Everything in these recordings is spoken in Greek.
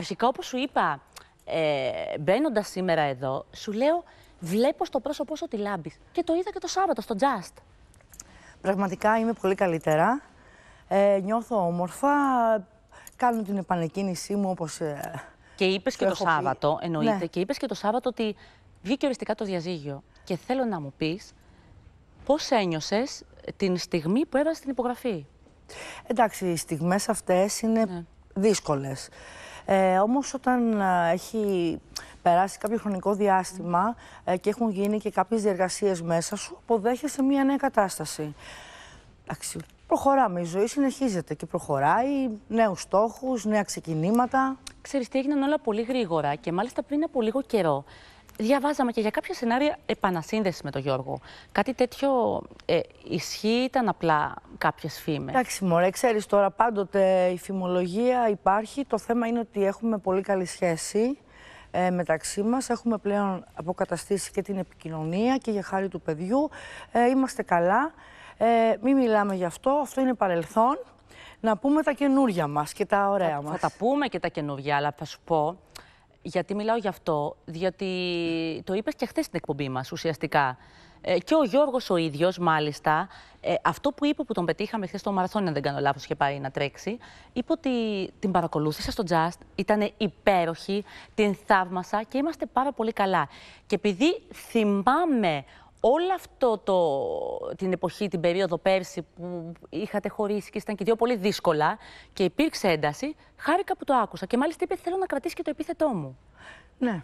Αρχικά, όπως σου είπα, ε, μπαίνοντας σήμερα εδώ, σου λέω, βλέπω στο πρόσωπό σου ότι λάμπεις. Και το είδα και το Σάββατο στο Just. Πραγματικά είμαι πολύ καλύτερα. Ε, νιώθω όμορφα. Κάνω την επανεκκίνησή μου όπως... Ε, και είπες και το Σάββατο, εννοείται, ναι. και είπες και το Σάββατο ότι βγήκε οριστικά το διαζύγιο. Και θέλω να μου πεις πώς ένιωσες την στιγμή που έβαζες την υπογραφή. Εντάξει, οι στιγμές αυτές είναι ναι. δύσκολες. Ε, όμως όταν ε, έχει περάσει κάποιο χρονικό διάστημα ε, και έχουν γίνει και κάποιες διεργασίες μέσα σου, αποδέχεσαι μια νέα κατάσταση. Εντάξει, προχωράμε. Η ζωή συνεχίζεται και προχωράει. Νέους στόχους, νέα ξεκινήματα. Ξέρεις τι έγιναν όλα πολύ γρήγορα και μάλιστα πριν από λίγο καιρό διαβάζαμε και για κάποια σενάρια επανασύνδεση με τον Γιώργο. Κάτι τέτοιο ε, ισχύει ήταν απλά κάποιες φήμες. Εντάξει, Μωρέ, ξέρεις τώρα πάντοτε η φημολογία υπάρχει. Το θέμα είναι ότι έχουμε πολύ καλή σχέση ε, μεταξύ μας. Έχουμε πλέον αποκαταστήσει και την επικοινωνία και για χάρη του παιδιού. Ε, είμαστε καλά. Ε, μην μιλάμε γι' αυτό. Αυτό είναι παρελθόν. Να πούμε τα καινούρια μας και τα ωραία μα. Θα τα πούμε και τα καινούργια, αλλά θα σου πω γιατί μιλάω γι' αυτό, διότι το είπες και χθες στην εκπομπή μας ουσιαστικά. Ε, και ο Γιώργος ο ίδιος, μάλιστα, ε, αυτό που είπε που τον πετύχαμε χθες στο μαραθώνιο, αν δεν κάνω λάθος, είχε πάει να τρέξει, είπε ότι την παρακολούθησα στο Just, ήταν υπέροχη, την θαύμασα και είμαστε πάρα πολύ καλά. Και επειδή θυμάμαι Όλο αυτό το, την εποχή, την περίοδο πέρσι που είχατε χωρίσει και ήταν και δύο πολύ δύσκολα και υπήρξε ένταση, χάρηκα που το άκουσα. Και μάλιστα είπε: Θέλω να κρατήσει και το επίθετό μου. Ναι.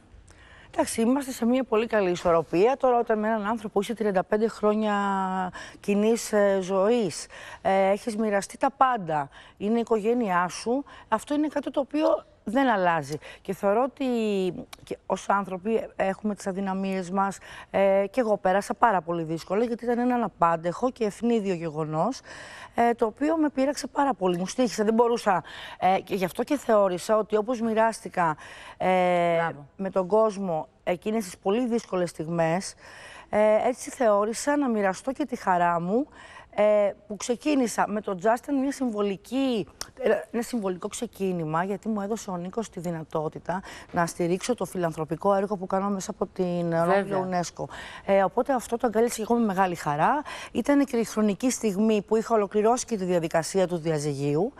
Εντάξει, είμαστε σε μια πολύ καλή ισορροπία. Τώρα, όταν με έναν άνθρωπο είσαι 35 χρόνια κοινής ε, ζωής, ε, έχεις μοιραστεί τα πάντα, είναι η οικογένειά σου, αυτό είναι κάτι το οποίο δεν αλλάζει. Και θεωρώ ότι και ως άνθρωποι έχουμε τις αδυναμίες μας ε, και εγώ πέρασα πάρα πολύ δύσκολα γιατί ήταν ένα απάντεχο και ευνίδιο γεγονός ε, το οποίο με πείραξε πάρα πολύ. Μου στήχησε, δεν μπορούσα ε, και γι' αυτό και θεώρησα ότι όπως μοιράστηκα με τον κόσμο εκείνες τις πολύ δύσκολες στιγμές έτσι θεώρησα να μοιραστώ και τη χαρά μου ε, που ξεκίνησα με τον Justin μια συμβολική, ε, ένα συμβολικό ξεκίνημα γιατί μου έδωσε ο Νίκος τη δυνατότητα να στηρίξω το φιλανθρωπικό έργο που κάνω μέσα από την Ρόβλια UNESCO. Ε, οπότε αυτό το αγκαλίσε και εγώ με μεγάλη χαρά. Ήταν και η χρονική στιγμή που είχα ολοκληρώσει και τη διαδικασία του διαζυγίου.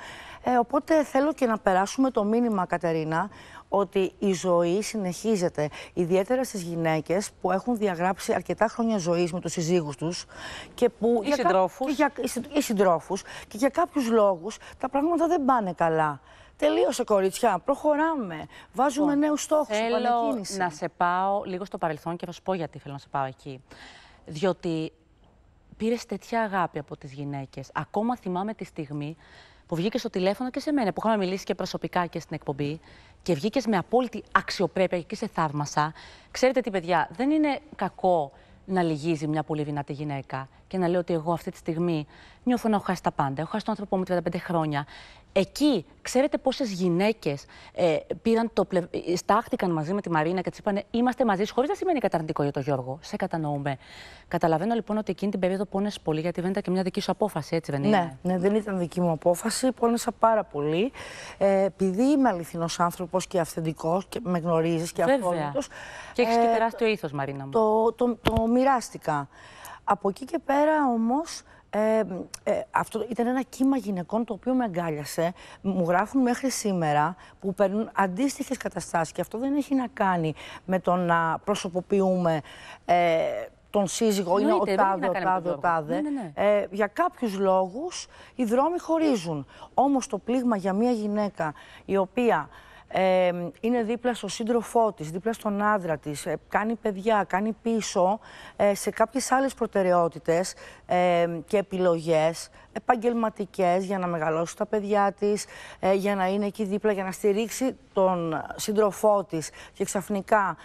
Ε, οπότε θέλω και να περάσουμε το μήνυμα, Κατερίνα, ότι η ζωή συνεχίζεται. Ιδιαίτερα στις γυναίκες που έχουν διαγράψει αρκετά χρόνια ζωής με τους συζύγους τους και που. Οι συντρόφου. Οι Και για κάποιους λόγους τα πράγματα δεν πάνε καλά. Τελείωσε, κοριτσιά. Προχωράμε. Βάζουμε λοιπόν, νέους στόχους. Θέλω να σε πάω λίγο στο παρελθόν και θα σου πω γιατί θέλω να σε πάω εκεί. Διότι πήρες τέτοια αγάπη από τις γυναίκες. Ακόμα θυμάμαι τη στιγμή που βγήκε στο τηλέφωνο και σε μένα, που είχαμε μιλήσει και προσωπικά και στην εκπομπή και βγήκες με απόλυτη αξιοπρέπεια και σε θαύμασα. Ξέρετε τι, παιδιά, δεν είναι κακό να λυγίζει μια πολύ δυνατή γυναίκα και να λέω ότι εγώ αυτή τη στιγμή νιώθω να έχω χάσει τα πάντα. Έχω χάσει τον άνθρωπό μου 35 χρόνια. Εκεί, ξέρετε πόσες γυναίκες ε, πήραν το πλευ... Ε, στάχτηκαν μαζί με τη Μαρίνα και τη είπαν Είμαστε μαζί, χωρίς να σημαίνει καταρνητικό για τον Γιώργο. Σε κατανοούμε. Καταλαβαίνω λοιπόν ότι εκείνη την περίοδο πόνε πολύ, γιατί δεν ήταν και μια δική σου απόφαση, έτσι δεν ναι, είναι. Ναι, δεν ήταν δική μου απόφαση. Πόνεσα πάρα πολύ. Ε, επειδή είμαι αληθινός άνθρωπος και αυθεντικός και με γνωρίζεις και αυτό. Και έχεις και ε, τεράστιο ήθος, Μαρίνα μου. Το, το, το, το μοιράστηκα. Από εκεί και πέρα όμως, ε, αυτό ήταν ένα κύμα γυναικών το οποίο με αγκάλιασε. Μου γράφουν μέχρι σήμερα που παίρνουν αντίστοιχες καταστάσεις και αυτό δεν έχει να κάνει με το να προσωποποιούμε ε, τον σύζυγο ή ο τάδε, ο τάδε, ο ναι, τάδε. Ναι, ναι. για κάποιους λόγους οι δρόμοι χωρίζουν. Όμως το πλήγμα για μια γυναίκα η οποία είναι δίπλα στο σύντροφό της, δίπλα στον άντρα της, ε, κάνει παιδιά, κάνει πίσω ε, σε κάποιες άλλες προτεραιότητες και επιλογές επαγγελματικές για να μεγαλώσει τα παιδιά της, ε, για να είναι εκεί δίπλα, για να στηρίξει τον σύντροφό της και ξαφνικά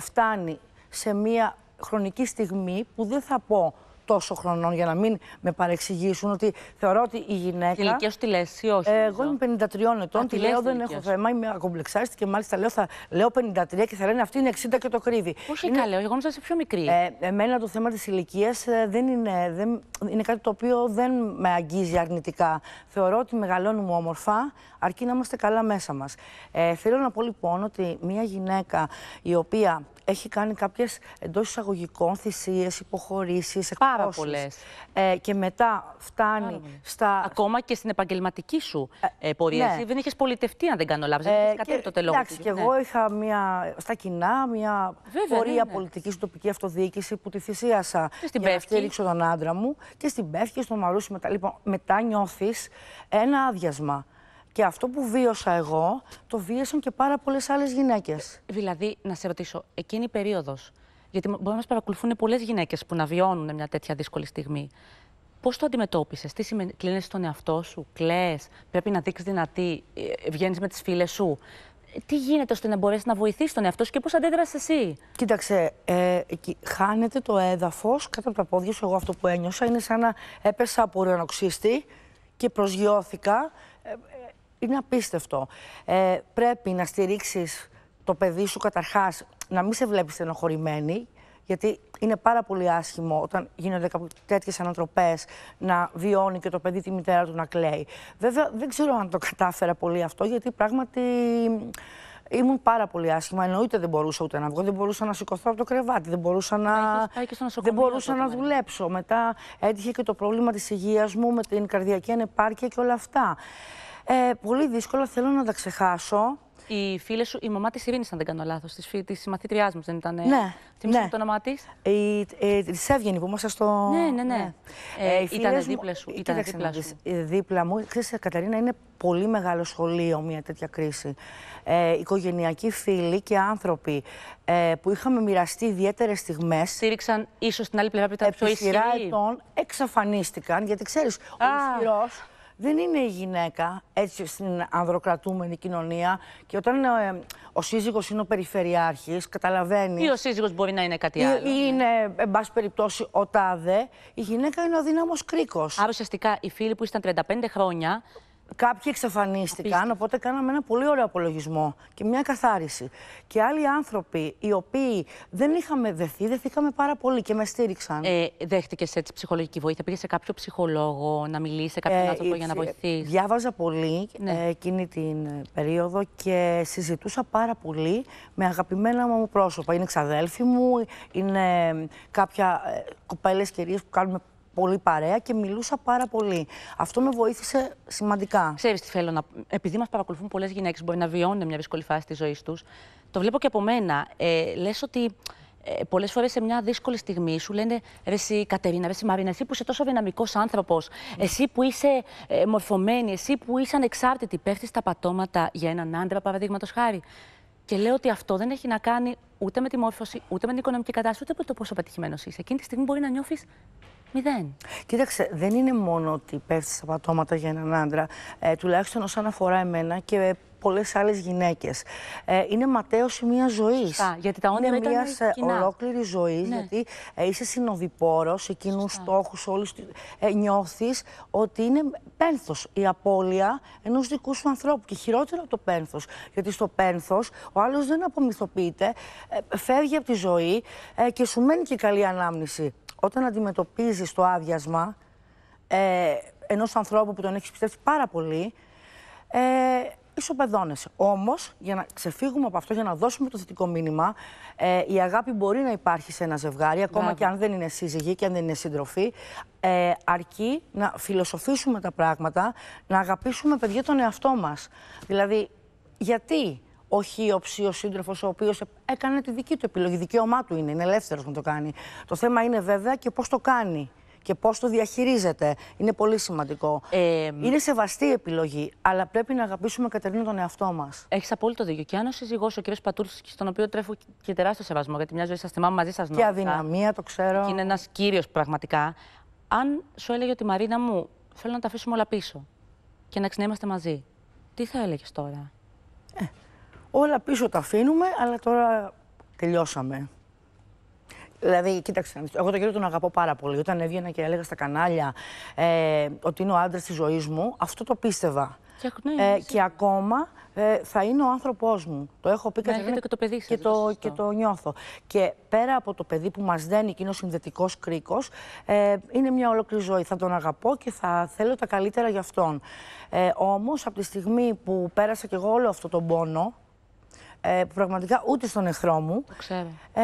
φτάνει σε μία χρονική στιγμή που δεν θα πω τόσο χρονών για να μην με παρεξηγήσουν ότι θεωρώ ότι η γυναίκα. ηλικίας σου τη λες ή όχι. Ε, εγώ είμαι 53 ετών, Α, τη λέω δεν έχω θέμα, είμαι ακομπλεξάριστη και μάλιστα λέω, θα, λέω 53 και θα λένε αυτή είναι 60 και το κρύβει. Όχι είναι... καλέ, εγώ νομίζω είσαι πιο μικρή. Ε, εμένα το θέμα της ηλικίας ε, δεν είναι, δεν, είναι κάτι το οποίο δεν με αγγίζει αρνητικά. Θεωρώ ότι μεγαλώνουμε όμορφα, αρκεί να είμαστε καλά μέσα μας. Ε, θέλω να πω λοιπόν ότι μια γυναίκα η οποία έχει κάνει κάποιες εντός εισαγωγικών θυσίες, υποχωρήσεις, Πάρα πολλές. Ε, και μετά φτάνει στα. Ακόμα και στην επαγγελματική σου ε, ε πορεία. Ναι. δεν είχες πολιτευτεί, αν δεν κάνω λάθος. Ε, κατέβει Εντάξει, και εγώ ναι. είχα μια, στα κοινά μια ναι, πορεία ναι, πολιτική στην τοπική αυτοδιοίκηση που τη θυσίασα. Και στην για να στήριξω τον άντρα μου και στην Πεύκη στο στον Μαρούσι μετά. Λοιπόν, μετά νιώθεις ένα άδειασμα. Και αυτό που βίωσα εγώ, το βίωσαν και πάρα πολλές άλλες γυναίκες. Ε, δηλαδή, να σε ρωτήσω, εκείνη η περίοδος. Γιατί μπορεί να μας παρακολουθούν πολλές γυναίκες που να βιώνουν μια τέτοια δύσκολη στιγμή. Πώς το αντιμετώπισες, τι σημαίνει, κλείνει τον εαυτό σου, κλαίει, πρέπει να δείξεις δυνατή, ε, ε, βγαίνεις με τις φίλες σου. Τι γίνεται ώστε να μπορέσεις να βοηθήσεις τον εαυτό σου και πώς αντέδρασες εσύ. Κοίταξε, ε, χάνεται το έδαφος κάτω από τα πόδια σου. Εγώ αυτό που ένιωσα είναι σαν να έπεσα από ουρανοξύστη και προσγειώθηκα είναι απίστευτο. Ε, πρέπει να στηρίξεις το παιδί σου καταρχάς, να μην σε βλέπεις στενοχωρημένη, γιατί είναι πάρα πολύ άσχημο όταν γίνονται τέτοιες ανατροπές να βιώνει και το παιδί τη μητέρα του να κλαίει. Βέβαια, δεν ξέρω αν το κατάφερα πολύ αυτό, γιατί πράγματι ήμουν πάρα πολύ άσχημα. Εννοείται δεν μπορούσα ούτε να βγω, δεν μπορούσα να σηκωθώ από το κρεβάτι, δεν μπορούσα να, δεν μπορούσα να ναι. δουλέψω. Μετά έτυχε και το πρόβλημα της υγείας μου με την καρδιακή ανεπάρκεια και όλα αυτά. Ε, πολύ δύσκολα, θέλω να τα ξεχάσω. Η φίλη σου, η μαμά της Ειρήνης, αν δεν κάνω λάθος, της μαθήτριά μας δεν ήταν. Ναι. Θυμήστε ναι. το όνομά της. Η ε, της που ήμασταν στο. Ναι, ναι, ναι. ναι. Ε, ε, ήταν δίπλα σου. Ε, ήταν δίπλα, σου. Ε, δίπλα μου. Ξέρετε, Καταρίνα, είναι πολύ μεγάλο σχολείο μια τέτοια κρίση. Ε, οικογενειακοί φίλοι και άνθρωποι ε, που είχαμε μοιραστεί ιδιαίτερες στιγμές. Στήριξαν ίσως την άλλη πλευρά που ήταν πιο ισχυρή. Επί σειρά ετών εξαφανίστηκαν, γιατί ξέρεις, ο ισχυρός δεν είναι η γυναίκα έτσι στην ανδροκρατούμενη κοινωνία. Και όταν ε, ο σύζυγος είναι ο περιφερειάρχης, καταλαβαίνεις. ή ο σύζυγος μπορεί να είναι κάτι άλλο. ή ναι. είναι, εν πάση περιπτώσει, ο τάδε. Η γυναίκα είναι ο αδύναμο κρίκο. Άρα ο δυναμο κρικο αρα ουσιαστικα οι φίλοι που ήσταν 35 χρόνια Κάποιοι εξαφανίστηκαν, οπότε κάναμε ένα πολύ ωραίο απολογισμό και μια καθάριση. Και άλλοι άνθρωποι οι οποίοι δεν είχαμε δεθεί, δεθήκαμε πάρα πολύ και με στήριξαν. Ε, Δέχτηκες έτσι ψυχολογική βοήθεια. Πήγες σε κάποιο ψυχολόγο να μιλήσεις, σε κάποιον ε, άνθρωπο για να βοηθήσει. Διάβαζα πολύ ναι. εκείνη την ε, περίοδο και συζητούσα πάρα πολύ με αγαπημένα μου πρόσωπα. Είναι ξαδέλφοι μου, είναι ε, κάποια ε, κοπέλες κυρίες που κάνουμε πολύ παρέα και μιλούσα πάρα πολύ. Αυτό με βοήθησε σημαντικά. Ξέρεις τι θέλω να. Επειδή μας παρακολουθούν πολλές γυναίκες, μπορεί να βιώνουν μια δύσκολη φάση της ζωής τους. Το βλέπω και από μένα. Ε, Λες ότι ε, πολλές φορές σε μια δύσκολη στιγμή σου λένε Ρε εσύ, Κατερίνα, ρε εσύ, Μαρίνα, εσύ που είσαι τόσο δυναμικός άνθρωπος, εσύ που είσαι ε, μορφωμένη, εσύ που είσαι ανεξάρτητη, πέφτεις τα πατώματα για έναν άντρα, παραδείγματος χάρη. Και λέω ότι αυτό δεν έχει να κάνει ούτε με τη μόρφωση, ούτε με την οικονομική κατάσταση, ούτε με το πόσο πετυχημένος είσαι. Εκείνη τη στιγμή μπορεί να νιώθεις Κοίταξε, δεν είναι μόνο ότι πέφτεις στα πατώματα για έναν άντρα. Ε, τουλάχιστον όσον αφορά εμένα και πολλές άλλες γυναίκες. Ε, είναι ματέωση μια ζωή. Γιατί τα όνειρα είναι μιας ε, ολόκληρη ζωής, ναι. γιατί ε, είσαι συνοδοιπόρος εκείνους στόχους, όλους. Ε, Νιώθεις ότι είναι πένθος η απώλεια ενός δικού σου ανθρώπου. Και χειρότερο το πένθος. Γιατί στο πένθος ο άλλος δεν απομυθοποιείται, ε, φεύγει από τη ζωή ε, και σου μένει και η καλή ανάμνηση. Όταν αντιμετωπίζεις το άδειασμα ε, ενός ανθρώπου που τον έχεις πιστέψει πάρα πολύ. Ε, ισοπεδώνεσαι. Όμως, για να ξεφύγουμε από αυτό, για να δώσουμε το θετικό μήνυμα, ε, η αγάπη μπορεί να υπάρχει σε ένα ζευγάρι, ακόμα και αν δεν είναι σύζυγοι και αν δεν είναι σύντροφοι. Ε, αρκεί να φιλοσοφήσουμε τα πράγματα, να αγαπήσουμε παιδιά τον εαυτό μας. Δηλαδή, γιατί ο Χίοψη, ο σύντροφος, ο οποίος έκανε τη δική του επιλογή. Δικαίωμά του είναι, είναι ελεύθερος να το κάνει. Το θέμα είναι βέβαια και πώς το κάνει και πώς το διαχειρίζεται. Είναι πολύ σημαντικό. Ε, είναι σεβαστή επιλογή, αλλά πρέπει να αγαπήσουμε Κατερίνα τον εαυτό μας. Έχεις απόλυτο δίκιο. Και αν ο σύζυγός, ο κ. Πατούλη, στον οποίο τρέφω και τεράστιο σεβασμό, γιατί μια ζωή σας θυμάμαι μαζί σας... νόμιζα. Και αδυναμία, το ξέρω. Και είναι ένας κύριος πραγματικά. Αν σου έλεγε ότι Μαρίνα μου, θέλω να τα αφήσουμε όλα πίσω και να ξυνέμαστε μαζί, τι θα έλεγες τώρα. Ε, όλα πίσω τα αφήνουμε, αλλά τώρα τελειώσαμε. Δηλαδή, κοίταξε. Εγώ τον κύριο τον αγαπώ πάρα πολύ. Όταν έβγαινα και έλεγα στα κανάλια ε, ότι είναι ο άντρας της ζωής μου, αυτό το πίστευα. Και, ναι, ε, ναι ακόμα ε, θα είναι ο άνθρωπός μου. Το έχω πει και το παιδί και, το, νιώθω. Και πέρα από το παιδί που μας δένει και είναι ο συνδετικός κρίκος, ε, είναι μια ολόκληρη ζωή. Θα τον αγαπώ και θα θέλω τα καλύτερα για αυτόν. Ε, Όμως, από τη στιγμή που πέρασα κι εγώ όλο αυτό τον πόνο, ε, που πραγματικά ούτε στον εχθρό μου. Ε,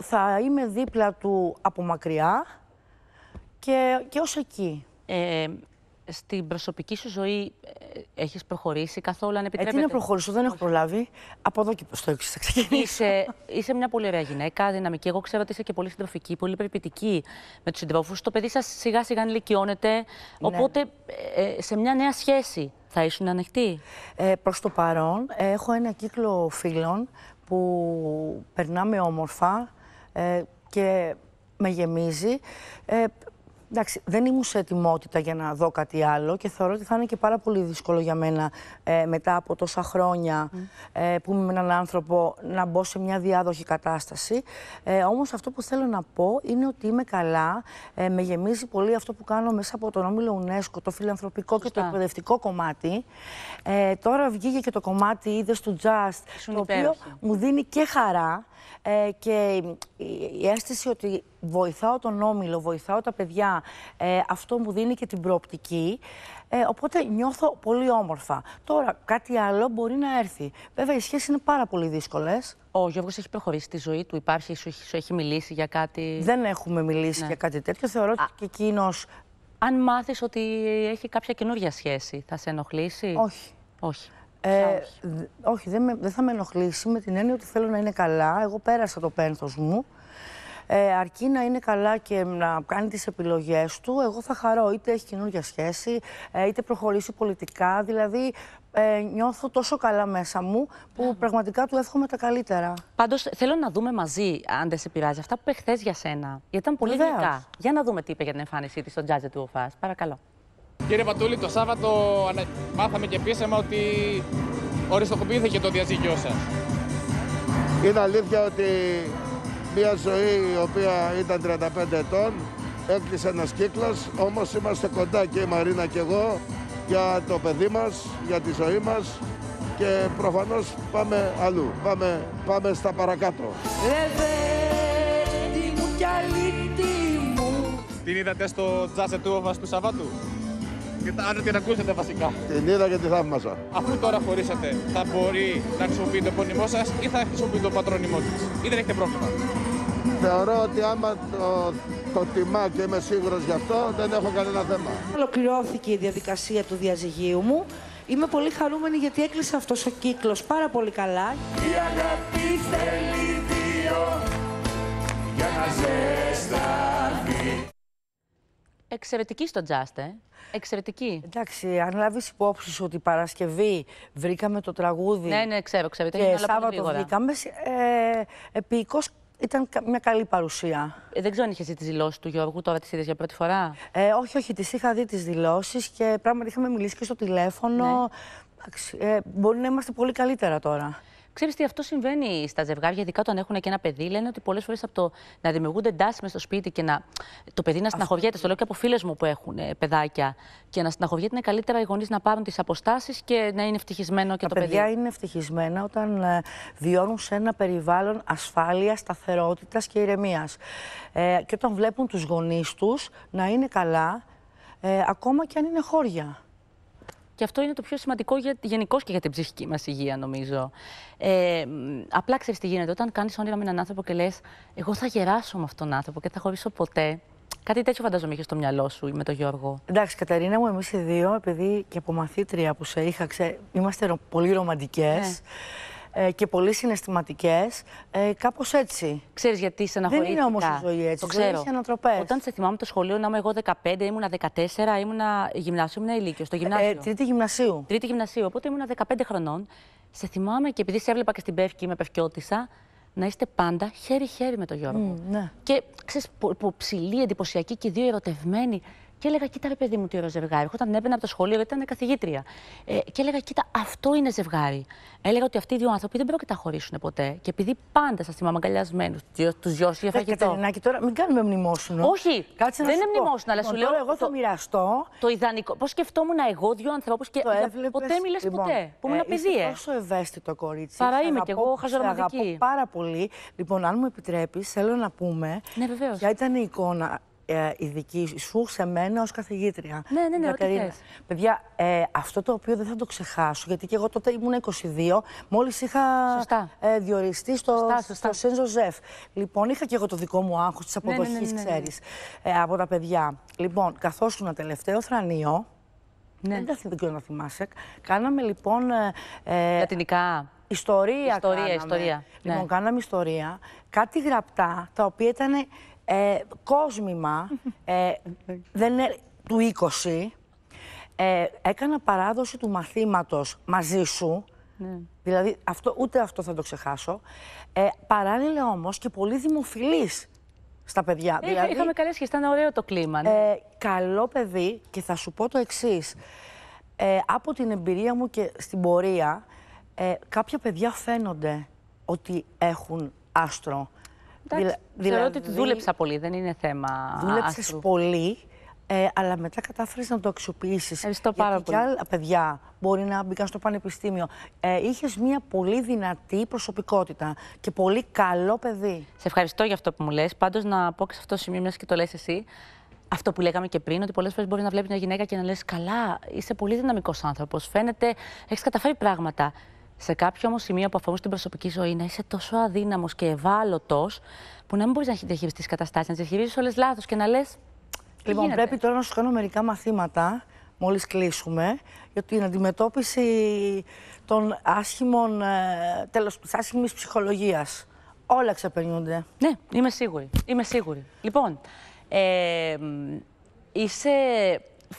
θα είμαι δίπλα του από μακριά και, και ως εκεί. Ε, στην προσωπική σου ζωή ε, έχεις προχωρήσει καθόλου, αν επιτρέπετε. Ε, τι να προχωρήσω, δεν έχω προλάβει. Από εδώ και στο έξω θα ξεκινήσω. Είσαι, μια πολύ ωραία γυναίκα, δυναμική. Εγώ ξέρω ότι είσαι και πολύ συντροφική, πολύ περιπητική με τους συντρόφους. Το παιδί σας σιγά σιγά ελικιώνεται, ναι. οπότε ε, ε, σε μια νέα σχέση θα ήσουν ανοιχτή. Ε, προς το παρόν έχω ένα κύκλο φίλων που περνάμε όμορφα, ε, και με γεμίζει. Ε, εντάξει, δεν ήμουν σε ετοιμότητα για να δω κάτι άλλο και θεωρώ ότι θα είναι και πάρα πολύ δύσκολο για μένα ε, μετά από τόσα χρόνια ε, που είμαι με έναν άνθρωπο να μπω σε μια διάδοχη κατάσταση. Ε, όμως αυτό που θέλω να πω είναι ότι είμαι καλά, ε, με γεμίζει πολύ αυτό που κάνω μέσα από τον Όμιλο UNESCO, το φιλανθρωπικό και το εκπαιδευτικό κομμάτι. Ε, τώρα βγήκε και το κομμάτι είδες του Just, το οποίο μου δίνει και χαρά ε, και η αίσθηση ότι βοηθάω τον όμιλο, βοηθάω τα παιδιά, ε, αυτό μου δίνει και την προοπτική. Ε, οπότε νιώθω πολύ όμορφα. Τώρα, κάτι άλλο μπορεί να έρθει. Βέβαια, οι σχέσεις είναι πάρα πολύ δύσκολες. Ο Γιώργος έχει προχωρήσει τη ζωή του, υπάρχει, σου έχει, μιλήσει για κάτι. Δεν έχουμε μιλήσει ναι. για κάτι τέτοιο. Θεωρώ ότι και εκείνος. Αν μάθεις ότι έχει κάποια καινούργια σχέση, θα σε ενοχλήσει. Όχι. Όχι. Ε, όχι, δεν, με, θα με ενοχλήσει με την έννοια ότι θέλω να είναι καλά. Εγώ πέρασα το πένθος μου. Ε, αρκεί να είναι καλά και να κάνει τις επιλογές του, εγώ θα χαρώ. Είτε έχει καινούργια σχέση, ε, είτε προχωρήσει πολιτικά. Δηλαδή, ε, νιώθω τόσο καλά μέσα μου που πραγματικά του εύχομαι τα καλύτερα. Πάντως, θέλω να δούμε μαζί, αν δεν σε πειράζει, αυτά που είπε χθες για σένα. Γιατί ήταν πολύ γλυκά. Για να δούμε τι είπε για την εμφάνισή της στο τζάζε του Οφά. Παρακαλώ. Κύριε Πατούλη, το Σάββατο μάθαμε και επίσημα ότι οριστοποιήθηκε το διαζύγιο σας. Είναι αλήθεια ότι μια ζωή η οποία ήταν 35 ετών, έκλεισε ένας κύκλος, όμως είμαστε κοντά και η Μαρίνα και εγώ για το παιδί μας, για τη ζωή μας και προφανώς πάμε αλλού, πάμε, πάμε στα παρακάτω. Την είδατε στο Just του Σαββάτου. Αν την ακούσατε βασικά. Την είδα και τη θαύμασα. Αφού τώρα χωρίσατε, θα μπορεί να χρησιμοποιεί το επώνυμό σας ή θα χρησιμοποιεί το πατρόνυμό της. Ή δεν έχετε πρόβλημα. Θεωρώ ότι άμα το, το τιμά και είμαι σίγουρος γι' αυτό, δεν έχω κανένα θέμα. Ολοκληρώθηκε η διαδικασία του διαζυγίου μου. Είμαι πολύ χαρούμενη γιατί έκλεισε αυτός ο κύκλος πάρα πολύ καλά. Η αγάπη θέλει δύο για να ζεσταθεί. Εξαιρετική στο τζάστε. Εξαιρετική. Εντάξει, αν λάβεις υπόψη ότι Παρασκευή βρήκαμε το τραγούδι. Ναι, ναι, ξέρω, ξέρω. Και Σάββατο βρήκαμε. Ε, επί ήταν μια καλή παρουσία. Ε, δεν ξέρω αν είχες δει τις δηλώσεις του Γιώργου, τώρα τις είδες για πρώτη φορά. Ε, όχι, όχι, τις είχα δει τις δηλώσεις και πράγματι είχαμε μιλήσει και στο τηλέφωνο. Ναι. Ε, μπορεί να είμαστε πολύ καλύτερα τώρα. Ξέρεις τι αυτό συμβαίνει στα ζευγάρια, ειδικά όταν έχουν και ένα παιδί. Λένε ότι πολλές φορές από το να δημιουργούνται εντάσεις μες στο σπίτι και να, το παιδί να στεναχωριέται. Στο λέω και από φίλες μου που έχουν παιδάκια. Και να στεναχωριέται είναι καλύτερα οι γονείς να πάρουν τις αποστάσεις και να είναι ευτυχισμένο και Τα το παιδί. Τα παιδιά είναι ευτυχισμένα όταν ε, βιώνουν σε ένα περιβάλλον ασφάλειας, σταθερότητας και ηρεμίας. Ε, και όταν βλέπουν τους γονείς τους να είναι καλά, ε, ακόμα και αν είναι χώρια. Και αυτό είναι το πιο σημαντικό για, γενικώς και για την ψυχική μας υγεία, νομίζω. Ε, απλά ξέρεις τι γίνεται. Όταν κάνεις όνειρα με έναν άνθρωπο και λες, Εγώ θα γεράσω με αυτόν τον άνθρωπο και θα χωρίσω ποτέ. Κάτι τέτοιο φαντάζομαι είχε στο μυαλό σου με τον Γιώργο. Εντάξει, Καταρίνα μου, εμείς οι δύο, επειδή και από μαθήτρια που σε είχα, είμαστε πολύ ρομαντικές. Ναι. Ε, και πολύ συναισθηματικές. Ε, Κάπως έτσι. Ξέρεις γιατί στεναχωρήθηκα. Δεν είναι όμως η ζωή έτσι. Το ξέρω. ανατροπές. Όταν σε θυμάμαι το σχολείο, να είμαι εγώ 15, ήμουνα 14, ήμουνα γυμνάσιο, ήμουνα ηλίκιο. Στο ε, γυμνάσιο. Ε, τρίτη γυμνασίου. Τρίτη γυμνασίου. Οπότε ήμουνα 15 χρονών. Σε θυμάμαι και επειδή σε έβλεπα και στην Πεύκη, με πευκιώτησα, να είστε πάντα χέρι-χέρι με τον Γιώργο. ναι. Και ξέρεις, ψηλή, εντυπωσιακή και δύο ερωτευμένοι. Και έλεγα, κοίτα ρε παιδί μου, τι ωραίο ζευγάρι. Όταν έμπαινα από το σχολείο, γιατί ήταν καθηγήτρια. Ε, και έλεγα, κοίτα, αυτό είναι ζευγάρι. Έλεγα ότι αυτοί οι δύο άνθρωποι δεν πρόκειται να χωρίσουν ποτέ. Και επειδή πάντα σας θυμάμαι αγκαλιασμένου, του δυο σου φαγητό. Κατερινάκη, τώρα μην κάνουμε μνημόσυνο. Όχι, δεν είναι μνημόσυνο, αλλά λοιπόν, σου λέω. Εγώ θα μοιραστώ. Το ιδανικό. Πώς σκεφτόμουν εγώ δύο ανθρώπους και ποτέ μιλέ λοιπόν, ποτέ. Που ήμουν ε, παιδί. Είναι ε. τόσο ευαίσθητο κορίτσι. Παρά είμαι εγώ, χαζορμαντική. πάρα πολύ. Λοιπόν, αν μου επιτρέπεις, θέλω να πούμε. Ναι, βεβαίως. Ποια ήταν η εικόνα ε, δική σου σε μένα ως καθηγήτρια. Ναι, ναι, ναι. Ό,τι Παιδιά, ε, αυτό το οποίο δεν θα το ξεχάσω, γιατί και εγώ τότε ήμουν 22, μόλις είχα ε, διοριστεί στο, σωστά, Λοιπόν, είχα και εγώ το δικό μου άγχος της ναι, ναι, ναι, αποδοχής, ναι, ξέρεις, ε, από τα παιδιά. Λοιπόν, καθώς ήμουν τελευταίο θρανείο. Ναι. Δεν καθήκω να θυμάσαι. Κάναμε λοιπόν. Ε, Λατινικά. Ιστορία. κάναμε. ιστορία. Λοιπόν, κάναμε ιστορία. Κάτι γραπτά τα οποία ήταν ε, κόσμημα ε, δεν, του 20. Ε, έκανα παράδοση του μαθήματος μαζί σου. Ναι. Δηλαδή, αυτό, ούτε αυτό θα το ξεχάσω. Ε, παράλληλα όμως και πολύ δημοφιλής στα παιδιά. Ε, δηλαδή, είχαμε καλές σχέσεις, ήταν ωραίο το κλίμα. Ναι. Ε, καλό παιδί και θα σου πω το εξής, ε, από την εμπειρία μου και στην πορεία, κάποια παιδιά φαίνονται ότι έχουν άστρο. Εντάξει, δηλαδή, ότι δούλεψα πολύ, δεν είναι θέμα. Δούλεψες πολύ, ε, αλλά μετά κατάφερες να το αξιοποιήσεις. Ευχαριστώ πάρα Γιατί Και άλλα παιδιά μπορεί να μπήκαν στο πανεπιστήμιο. Ε, Είχες μια πολύ δυνατή προσωπικότητα και πολύ καλό παιδί. Σε ευχαριστώ για αυτό που μου λες. Πάντως, να πω και σε αυτό το σημείο, μιας και το λες εσύ, αυτό που λέγαμε και πριν, ότι πολλές φορές μπορείς να βλέπεις μια γυναίκα και να λες: Καλά, είσαι πολύ δυναμικός άνθρωπος. Φαίνεται, έχεις καταφέρει πράγματα. Σε κάποιο όμως σημείο που αφορούν στην προσωπική ζωή, να είσαι τόσο αδύναμος και ευάλωτος, που να μην μπορείς να διαχειριστεί τι καταστάσεις, να τις διαχειρίζεις όλες λάθος και να λες. Λοιπόν, πρέπει τώρα να σου κάνω μερικά μαθήματα, μόλις κλείσουμε, για την αντιμετώπιση των άσχημων, ε, τέλος, της άσχημης ψυχολογίας. Όλα ξεπερνούνται. Ναι, είμαι σίγουρη. Είμαι σίγουρη. Λοιπόν, ε, είσαι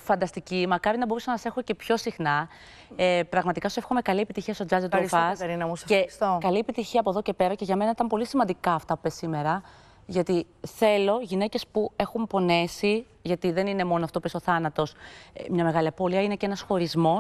φανταστική. Μακάρι να μπορούσα να σε έχω και πιο συχνά. Ε, πραγματικά σου εύχομαι καλή επιτυχία στο Jazz του Fast. Και καλή επιτυχία από εδώ και πέρα. Και για μένα ήταν πολύ σημαντικά αυτά που σήμερα. Γιατί θέλω γυναίκες που έχουν πονέσει, γιατί δεν είναι μόνο αυτό που ο θάνατος, ε, μια μεγάλη απώλεια, είναι και ένας χωρισμός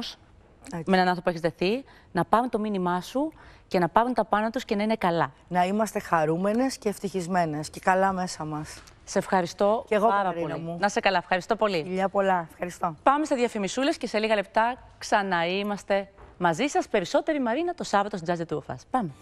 με έναν άνθρωπο που έχεις δεθεί, να πάμε το μήνυμά σου και να πάμε τα πάνω τους και να είναι καλά. Να είμαστε χαρούμενες και ευτυχισμένες και καλά μέσα μας. Σε ευχαριστώ και εγώ, πάρα πολύ. Μου. Να σε καλά, ευχαριστώ πολύ. γεια πολλά, ευχαριστώ. Πάμε σε διαφημισούλες και σε λίγα λεπτά ξανά είμαστε μαζί σας Περισσότερη Μαρίνα το Σάββατο στην Τζάζε Τούφα. Πάμε.